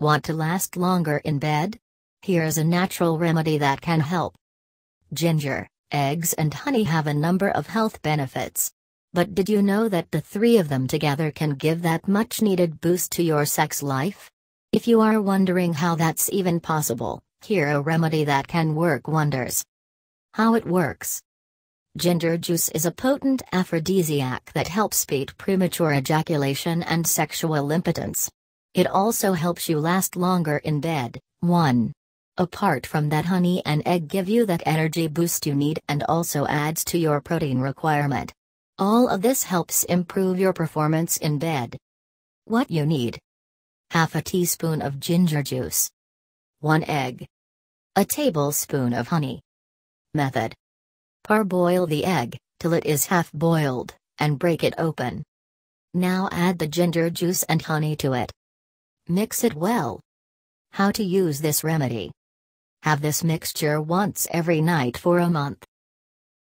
Want to last longer in bed? Here's a natural remedy that can help. Ginger, eggs, and honey have a number of health benefits. But did you know that the three of them together can give that much needed boost to your sex life? If you are wondering how that's even possible, here a remedy that can work wonders. How it works. Ginger juice is a potent aphrodisiac that helps beat premature ejaculation and sexual impotence. It also helps you last longer in bed. 1. Apart from that honey and egg give you that energy boost you need and also adds to your protein requirement. All of this helps improve your performance in bed. What you need. Half a teaspoon of ginger juice. 1 egg. A tablespoon of honey. Method. Parboil the egg, till it is half boiled, and break it open. Now add the ginger juice and honey to it. Mix it well. How to use this remedy. Have this mixture once every night for a month.